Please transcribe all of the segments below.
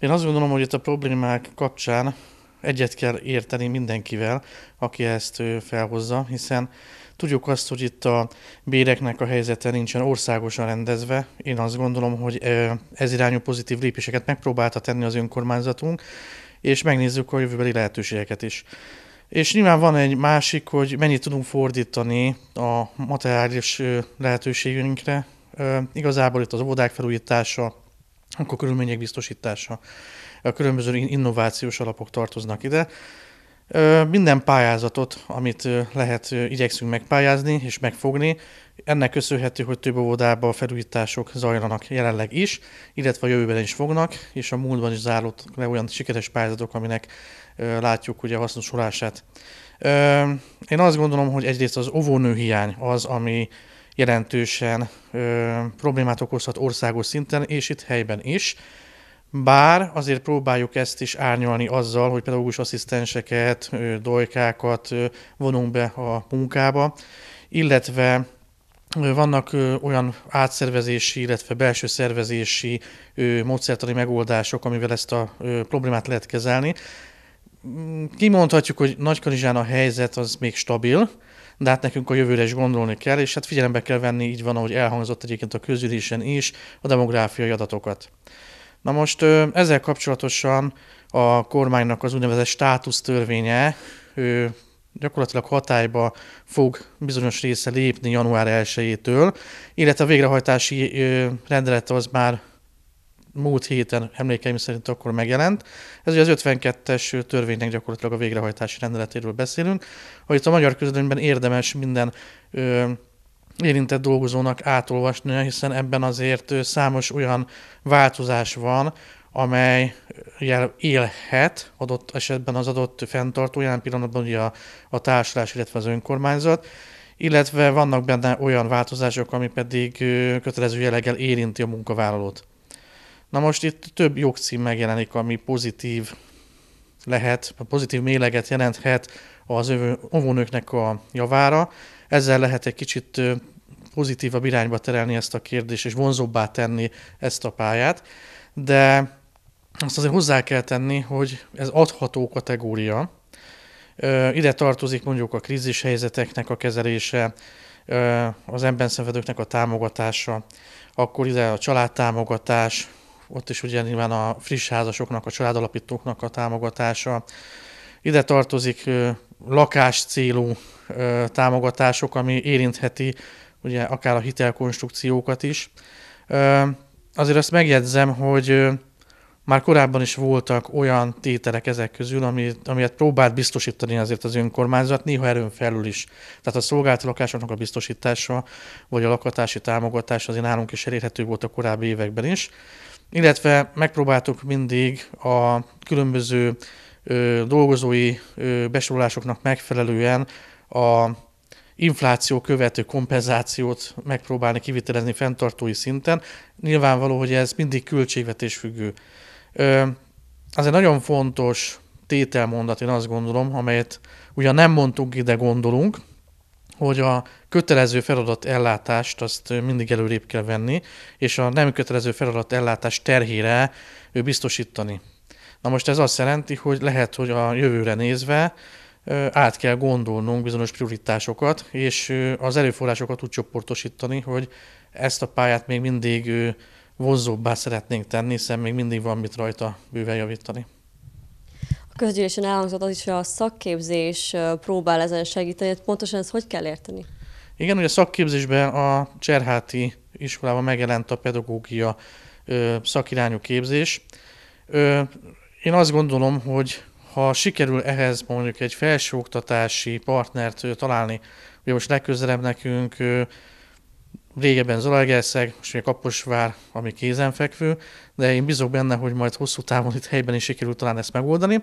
Én azt gondolom, hogy itt a problémák kapcsán egyet kell érteni mindenkivel, aki ezt felhozza, hiszen tudjuk azt, hogy itt a béreknek a helyzete nincsen országosan rendezve. Én azt gondolom, hogy ez irányú pozitív lépéseket megpróbálta tenni az önkormányzatunk, és megnézzük a jövőbeli lehetőségeket is. És nyilván van egy másik, hogy mennyit tudunk fordítani a materiális lehetőségünkre. Igazából itt az óvodák felújítása, akkor körülmények biztosítása. A különböző innovációs alapok tartoznak ide. Minden pályázatot, amit lehet, igyekszünk megpályázni és megfogni. Ennek köszönhető, hogy több óvodában felújítások zajlanak jelenleg is, illetve a jövőben is fognak, és a múltban is zárult le olyan sikeres pályázatok, aminek látjuk ugye a hasznosulását. Én azt gondolom, hogy egyrészt az óvónő hiány az, ami jelentősen ö, problémát okozhat országos szinten, és itt helyben is. Bár azért próbáljuk ezt is árnyalni azzal, hogy pedagógus asszisztenseket, ö, dojkákat ö, vonunk be a munkába, illetve vannak olyan átszervezési, illetve belső szervezési módszertani megoldások, amivel ezt a problémát lehet kezelni. Mm, kimondhatjuk, hogy Nagykanizsán a helyzet az még stabil, de hát nekünk a jövőre is gondolni kell, és hát figyelembe kell venni, így van, ahogy elhangzott egyébként a közülésen is, a demográfiai adatokat. Na most ezzel kapcsolatosan a kormánynak az úgynevezett törvénye ő gyakorlatilag hatályba fog bizonyos része lépni január 1-től, illetve a végrehajtási rendelet az már múlt héten emlékeim szerint akkor megjelent. Ez ugye az 52-es törvénynek gyakorlatilag a végrehajtási rendeletéről beszélünk, hogy itt a magyar közönyben érdemes minden ö, érintett dolgozónak átolvasni, hiszen ebben azért számos olyan változás van, amely élhet adott esetben az adott fenntartó, jelen pillanatban ugye a, a társulás, illetve az önkormányzat, illetve vannak benne olyan változások, ami pedig kötelező jelleggel érinti a munkavállalót. Na most itt több jogcím megjelenik, ami pozitív lehet, pozitív méleget jelenthet az óvónőknek a javára. Ezzel lehet egy kicsit pozitívabb irányba terelni ezt a kérdést, és vonzóbbá tenni ezt a pályát, de azt azért hozzá kell tenni, hogy ez adható kategória. Ide tartozik mondjuk a krízis helyzeteknek a kezelése, az emberszenvedőknek a támogatása, akkor ide a családtámogatás, ott is ugye nyilván a friss házasoknak, a családalapítóknak a támogatása. Ide tartozik lakás célú támogatások, ami érintheti ugye akár a hitelkonstrukciókat is. Azért azt megjegyzem, hogy már korábban is voltak olyan tételek ezek közül, amit amit próbált biztosítani azért az önkormányzat, néha erőn felül is. Tehát a szolgált lakásoknak a biztosítása, vagy a lakatási támogatás azért nálunk is elérhető volt a korábbi években is illetve megpróbáltuk mindig a különböző ö, dolgozói ö, besorolásoknak megfelelően a infláció követő kompenzációt megpróbálni kivitelezni fenntartói szinten. Nyilvánvaló, hogy ez mindig költségvetés függő. Ö, az egy nagyon fontos tételmondat, én azt gondolom, amelyet ugyan nem mondtunk ide, gondolunk, hogy a kötelező feladat ellátást azt mindig előrébb kell venni, és a nem kötelező feladat ellátás terhére ő biztosítani. Na most ez azt jelenti, hogy lehet, hogy a jövőre nézve át kell gondolnunk bizonyos prioritásokat, és az erőforrásokat úgy csoportosítani, hogy ezt a pályát még mindig vonzóbbá szeretnénk tenni, hiszen még mindig van mit rajta bőven javítani közgyűlésen elhangzott az is, hogy a szakképzés próbál ezen segíteni. Pontosan ezt hogy kell érteni? Igen, ugye a szakképzésben a Cserháti iskolában megjelent a pedagógia szakirányú képzés. én azt gondolom, hogy ha sikerül ehhez mondjuk egy felsőoktatási partnert találni, ugye most legközelebb nekünk régebben Zalaegerszeg, most még Kaposvár, ami kézenfekvő, de én bízok benne, hogy majd hosszú távon itt helyben is sikerül talán ezt megoldani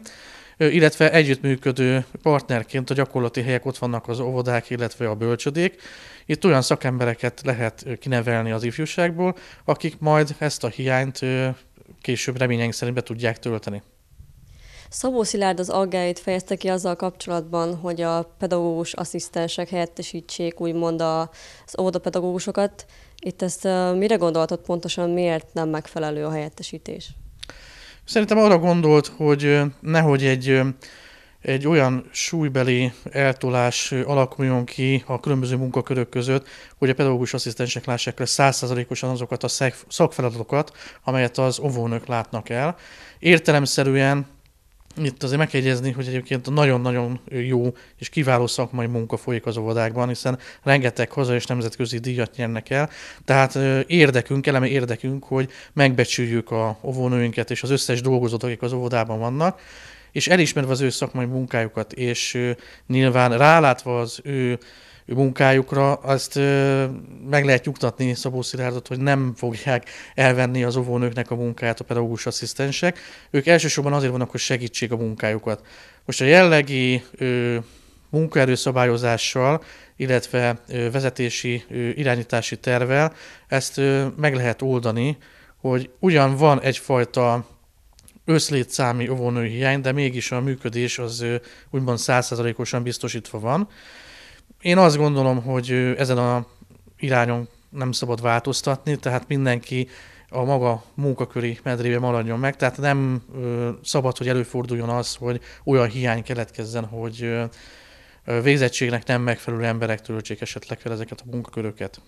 illetve együttműködő partnerként a gyakorlati helyek ott vannak az óvodák, illetve a bölcsödék. Itt olyan szakembereket lehet kinevelni az ifjúságból, akik majd ezt a hiányt később reményeink szerint be tudják tölteni. Szabó Szilárd az aggáit fejezte ki azzal kapcsolatban, hogy a pedagógus asszisztensek helyettesítsék úgymond az óvodapedagógusokat. Itt ezt mire gondoltott pontosan, miért nem megfelelő a helyettesítés? Szerintem arra gondolt, hogy nehogy egy egy olyan súlybeli eltolás alakuljon ki a különböző munkakörök között, hogy a pedagógus asszisztensek lássák le százszázalékosan azokat a szakfeladatokat, amelyet az óvónök látnak el. Értelemszerűen itt azért meg kell jegyezni, hogy egyébként nagyon-nagyon jó és kiváló szakmai munka folyik az óvodákban, hiszen rengeteg haza és nemzetközi díjat nyernek el. Tehát érdekünk, eleme érdekünk, hogy megbecsüljük a óvónőinket és az összes dolgozót, akik az óvodában vannak, és elismerve az ő szakmai munkájukat, és nyilván rálátva az ő munkájukra, azt ö, meg lehet nyugtatni Szabó Szilárdot, hogy nem fogják elvenni az óvónőknek a munkáját a pedagógus asszisztensek. Ők elsősorban azért vannak, hogy segítsék a munkájukat. Most a jellegi ö, munkaerőszabályozással, illetve ö, vezetési ö, irányítási tervel ezt ö, meg lehet oldani, hogy ugyan van egyfajta összlétszámi óvónői hiány, de mégis a működés az úgymond százszerzalékosan biztosítva van. Én azt gondolom, hogy ezen a irányon nem szabad változtatni, tehát mindenki a maga munkaköri medrébe maradjon meg, tehát nem szabad, hogy előforduljon az, hogy olyan hiány keletkezzen, hogy végzettségnek nem megfelelő emberek töltsék esetleg fel ezeket a munkaköröket.